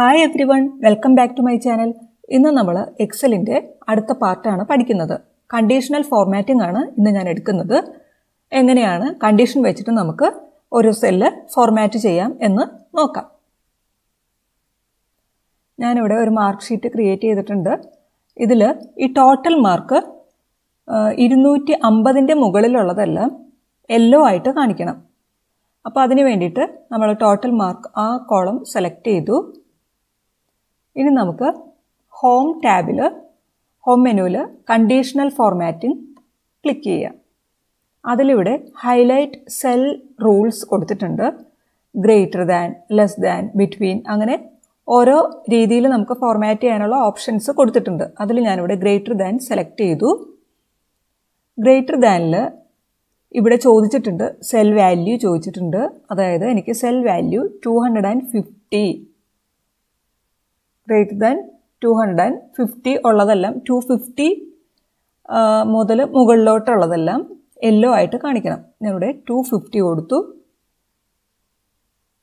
hi everyone welcome back to my channel ഇന്ന് നമ്മൾ എക്സലിൻ്റെ അടുത്ത പാർട്ടാണ് പഠിക്കുന്നത് കണ്ടീഷണൽ ഫോർമാറ്റിംഗ് ആണ് ഇന്ന് ഞാൻ എടുക്കുന്നത് എങ്ങനെയാണ് കണ്ടീഷൻ വെച്ചിട്ട് നമുക്ക് ഒരു സെല്ല് ഫോർമാറ്റ് ചെയ്യാം എന്ന് നോക്കാം ഞാനിവിടെ ഒരു മാർക്ക് ഷീറ്റ് ക്രിയേറ്റ് ചെയ്തിട്ടുണ്ട് ഇതിൽ ഈ ടോട്ടൽ മാർക്ക് ഇരുന്നൂറ്റി അമ്പതിൻ്റെ മുകളിലുള്ളതെല്ലാം യെല്ലോ ആയിട്ട് കാണിക്കണം അപ്പോൾ അതിന് വേണ്ടിയിട്ട് നമ്മൾ ടോട്ടൽ മാർക്ക് ആ കോളം സെലക്ട് ചെയ്തു ഇനി നമുക്ക് ഹോം ടാബിൽ ഹോം മെനുവിൽ കണ്ടീഷണൽ ഫോർമാറ്റിംഗ് ക്ലിക്ക് ചെയ്യാം അതിലിവിടെ ഹൈലൈറ്റ് സെൽ റൂൾസ് കൊടുത്തിട്ടുണ്ട് greater than less than between അങ്ങനെ ഓരോ രീതിയിൽ നമുക്ക് ഫോർമാറ്റ് ചെയ്യാനുള്ള ഓപ്ഷൻസ് കൊടുത്തിട്ടുണ്ട് അതിൽ ഞാനിവിടെ ഗ്രേറ്റർ ദാൻ സെലക്ട് ചെയ്തു ഗ്രേറ്റർ ദാനിൽ ഇവിടെ ചോദിച്ചിട്ടുണ്ട് സെൽ വാല്യൂ ചോദിച്ചിട്ടുണ്ട് അതായത് എനിക്ക് cell value two hundred and fifty greater than two hundred and fifty ഉള്ളതെല്ലാം ടു ഫിഫ്റ്റി മുതൽ മുകളിലോട്ടുള്ളതെല്ലാം യെല്ലോ ആയിട്ട് കാണിക്കണം ഇവിടെ ടു ഫിഫ്റ്റി കൊടുത്തു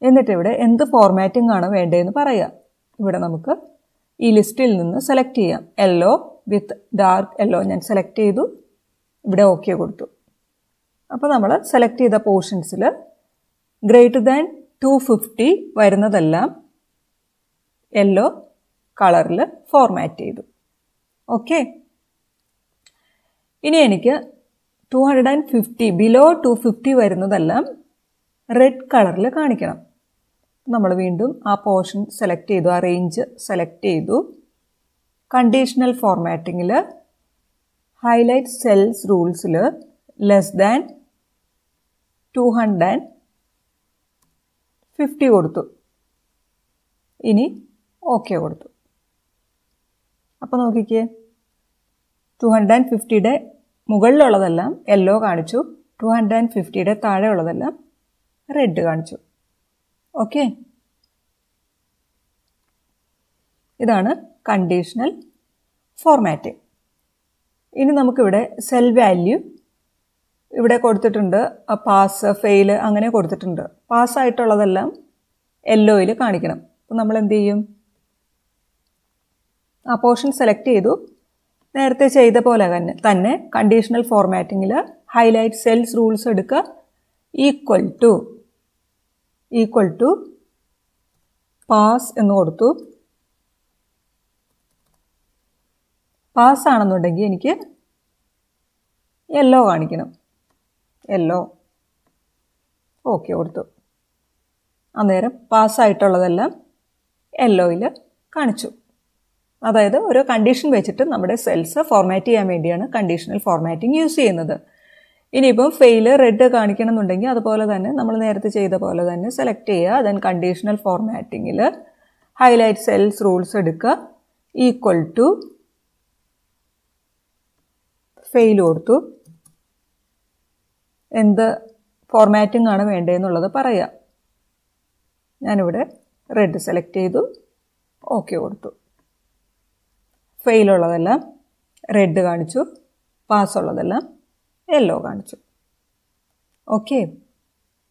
എന്നിട്ട് ഇവിടെ എന്ത് ഫോർമാറ്റിംഗ് ആണ് വേണ്ടതെന്ന് പറയുക ഇവിടെ നമുക്ക് ഈ ലിസ്റ്റിൽ നിന്ന് സെലക്ട് ചെയ്യാം എല്ലോ വിത്ത് ഡാർക്ക് എല്ലോ ഞാൻ സെലക്ട് ചെയ്തു ഇവിടെ ഓക്കെ കൊടുത്തു അപ്പോൾ നമ്മൾ സെലക്ട് ചെയ്ത പോർഷൻസിൽ ഗ്രേറ്റർ ദാൻ ടു ഫിഫ്റ്റി വരുന്നതെല്ലാം യെല്ലോ കളറിൽ ഫോർമാറ്റ് ചെയ്തു ഓക്കെ ഇനി എനിക്ക് two hundred and fifty below two fifty വരുന്നതെല്ലാം റെഡ് കളറിൽ കാണിക്കണം നമ്മൾ വീണ്ടും ആ പോർഷൻ സെലക്ട് ചെയ്തു ആ റേഞ്ച് സെലക്ട് ചെയ്തു കണ്ടീഷണൽ ഫോർമാറ്റിങ്ങിൽ ഹൈലൈറ്റ് സെൽസ് റൂൾസിൽ less than two hundred and fifty കൊടുത്തു ഇനി ഓക്കെ കൊടുത്തു അപ്പോൾ നോക്കിക്കേ ടു ഹൺഡ്രഡ് ആൻഡ് ഫിഫ്റ്റിയുടെ മുകളിലുള്ളതെല്ലാം യെല്ലോ കാണിച്ചു ടു ഹൺഡ്രഡ് ആൻഡ് ഫിഫ്റ്റിയുടെ ഉള്ളതെല്ലാം റെഡ് കാണിച്ചു ഓക്കെ ഇതാണ് കണ്ടീഷണൽ ഫോർമാറ്റ് ഇനി നമുക്കിവിടെ സെൽ വാല്യൂ ഇവിടെ കൊടുത്തിട്ടുണ്ട് പാസ് ഫെയിൽ അങ്ങനെ കൊടുത്തിട്ടുണ്ട് പാസ്സായിട്ടുള്ളതെല്ലാം യെല്ലോയിൽ കാണിക്കണം അപ്പോൾ നമ്മൾ എന്ത് ചെയ്യും ആ പോർഷൻ സെലക്ട് ചെയ്തു നേരത്തെ ചെയ്ത പോലെ തന്നെ തന്നെ കണ്ടീഷണൽ ഫോർമാറ്റിങ്ങിൽ ഹൈലൈറ്റ് സെൽസ് റൂൾസ് എടുക്കുക equal to equal to pass എന്ന് കൊടുത്തു പാസ് ആണെന്നുണ്ടെങ്കിൽ എനിക്ക് യെല്ലോ കാണിക്കണം യെല്ലോ ഓക്കെ കൊടുത്തു അന്നേരം പാസ്സായിട്ടുള്ളതെല്ലാം യെല്ലോയിൽ കാണിച്ചു അതായത് ഒരു കണ്ടീഷൻ വെച്ചിട്ട് നമ്മുടെ സെൽസ് ഫോർമാറ്റ് ചെയ്യാൻ വേണ്ടിയാണ് കണ്ടീഷണൽ ഫോർമാറ്റിംഗ് യൂസ് ചെയ്യുന്നത് ഇനിയിപ്പം ഫെയിൽ റെഡ് കാണിക്കണമെന്നുണ്ടെങ്കിൽ അതുപോലെ തന്നെ നമ്മൾ നേരത്തെ ചെയ്ത പോലെ തന്നെ സെലക്ട് ചെയ്യുക ദെൻ കണ്ടീഷണൽ ഫോർമാറ്റിങ്ങിൽ ഹൈലൈറ്റ് സെൽസ് റൂൾസ് എടുക്കുക ഈക്വൽ ടു ഫെയിൽ കൊടുത്തു എന്ത് ഫോർമാറ്റിംഗ് ആണ് വേണ്ടതെന്നുള്ളത് പറയാം ഞാനിവിടെ റെഡ് സെലക്ട് ചെയ്തു ഓക്കെ കൊടുത്തു ഫെയിൽ ഉള്ളതല്ല റെഡ് കാണിച്ചു ഉള്ളതല്ല യെല്ലോ കാണിച്ചു ഓക്കെ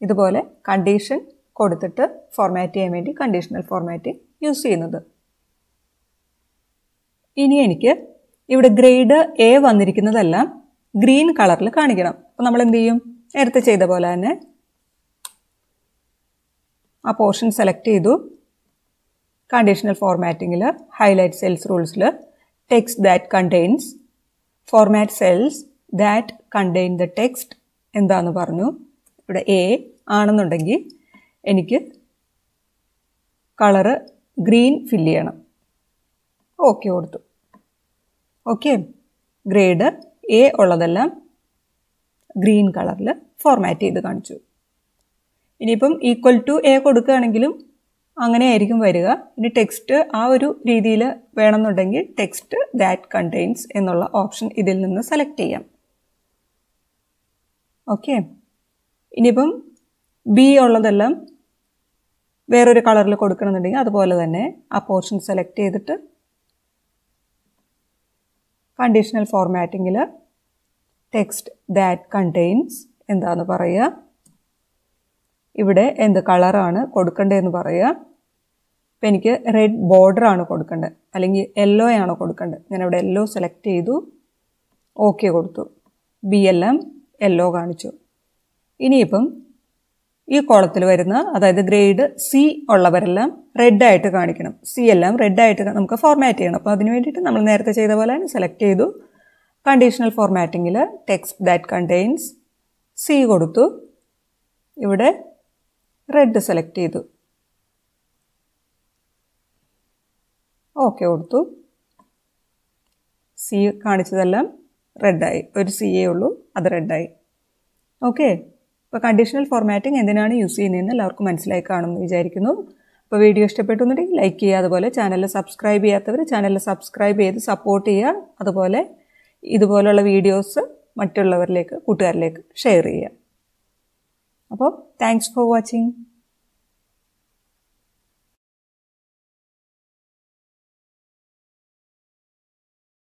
ഇതുപോലെ കണ്ടീഷൻ കൊടുത്തിട്ട് ഫോർമാറ്റ് ചെയ്യാൻ വേണ്ടി കണ്ടീഷണൽ ഫോർമാറ്റിംഗ് യൂസ് ചെയ്യുന്നത് ഇനി എനിക്ക് ഇവിടെ ഗ്രേഡ് എ വന്നിരിക്കുന്നതെല്ലാം ഗ്രീൻ കളറിൽ കാണിക്കണം അപ്പോൾ നമ്മൾ എന്ത് ചെയ്യും നേരത്തെ ചെയ്ത പോലെ തന്നെ ആ പോർഷൻ സെലക്ട് ചെയ്തു കണ്ടീഷണൽ ഫോർമാറ്റിങ്ങിൽ ഹൈലൈറ്റ് സെൽസ് റൂൾസിൽ text that contains format cells that contain the text എന്താന്ന് പറഞ്ഞു ഇവിടെ എ ആണെന്നുണ്ടെങ്കിൽ എനിക്ക് കളറ് ഗ്രീൻ ഫില്ല് ചെയ്യണം ഓക്കെ കൊടുത്തു ഓക്കെ ഗ്രേഡ് എ ഉള്ളതെല്ലാം ഗ്രീൻ കളറിൽ ഫോർമാറ്റ് ചെയ്ത് കാണിച്ചു ഇനിയിപ്പം ഈക്വൽ ടു എ കൊടുക്കുകയാണെങ്കിലും അങ്ങനെയായിരിക്കും വരിക ഇനി ടെക്സ്റ്റ് ആ ഒരു രീതിയിൽ വേണമെന്നുണ്ടെങ്കിൽ ടെക്സ്റ്റ് ദാറ്റ് കണ്ടെയ്ൻസ് എന്നുള്ള ഓപ്ഷൻ ഇതിൽ നിന്ന് സെലക്ട് ചെയ്യാം ഓക്കെ ഇനിയിപ്പം ബി ഉള്ളതെല്ലാം വേറൊരു കളറിൽ കൊടുക്കണമെന്നുണ്ടെങ്കിൽ അതുപോലെ തന്നെ ആ പോർഷൻ സെലക്ട് ചെയ്തിട്ട് കണ്ടീഷണൽ ഫോർമാറ്റിങ്ങിൽ ടെക്സ്റ്റ് ദാറ്റ് കണ്ടെയ്ൻസ് എന്താണെന്ന് പറയുക ഇവിടെ എന്ത് കളറാണ് കൊടുക്കേണ്ടതെന്ന് പറയുക ഇപ്പം എനിക്ക് റെഡ് ബോർഡർ ആണ് കൊടുക്കേണ്ടത് അല്ലെങ്കിൽ യെല്ലോ ആണ് കൊടുക്കേണ്ടത് ഞാൻ അവിടെ യെല്ലോ സെലക്ട് ചെയ്തു ഓക്കെ കൊടുത്തു ബി എൽ എം യെല്ലോ കാണിച്ചു ഇനിയിപ്പം ഈ കോളത്തിൽ വരുന്ന അതായത് ഗ്രേഡ് സി ഉള്ളവരെല്ലാം റെഡായിട്ട് കാണിക്കണം സി എല്ലാം റെഡായിട്ട് നമുക്ക് ഫോർമാറ്റ് ചെയ്യണം അപ്പോൾ അതിന് വേണ്ടിയിട്ട് നമ്മൾ നേരത്തെ ചെയ്ത പോലെ തന്നെ സെലക്ട് ചെയ്തു കണ്ടീഷണൽ ഫോർമാറ്റിങ്ങിൽ ടെക്സ്റ്റ് ദാറ്റ് കണ്ടെയ്ൻസ് സി കൊടുത്തു ഇവിടെ റെഡ് സെലക്ട് ചെയ്തു ഓക്കെ കൊടുത്തു സി കാണിച്ചതെല്ലാം റെഡായി ഒരു സി എ ഉള്ളൂ അത് റെഡായി ഓക്കെ ഇപ്പോൾ കണ്ടീഷണൽ ഫോർമാറ്റിംഗ് എന്തിനാണ് യൂസ് ചെയ്യുന്നതെന്ന് എല്ലാവർക്കും മനസ്സിലായി കാണുമെന്ന് വിചാരിക്കുന്നു അപ്പോൾ വീഡിയോ ഇഷ്ടപ്പെട്ടുണ്ടെങ്കിൽ ലൈക്ക് ചെയ്യുക അതുപോലെ ചാനലിൽ സബ്സ്ക്രൈബ് ചെയ്യാത്തവർ ചാനലിൽ സബ്സ്ക്രൈബ് ചെയ്ത് സപ്പോർട്ട് ചെയ്യുക അതുപോലെ ഇതുപോലുള്ള വീഡിയോസ് മറ്റുള്ളവരിലേക്ക് കൂട്ടുകാരിലേക്ക് ഷെയർ ചെയ്യുക അപ്പോൾ താങ്ക്സ് ഫോർ വാച്ചിങ്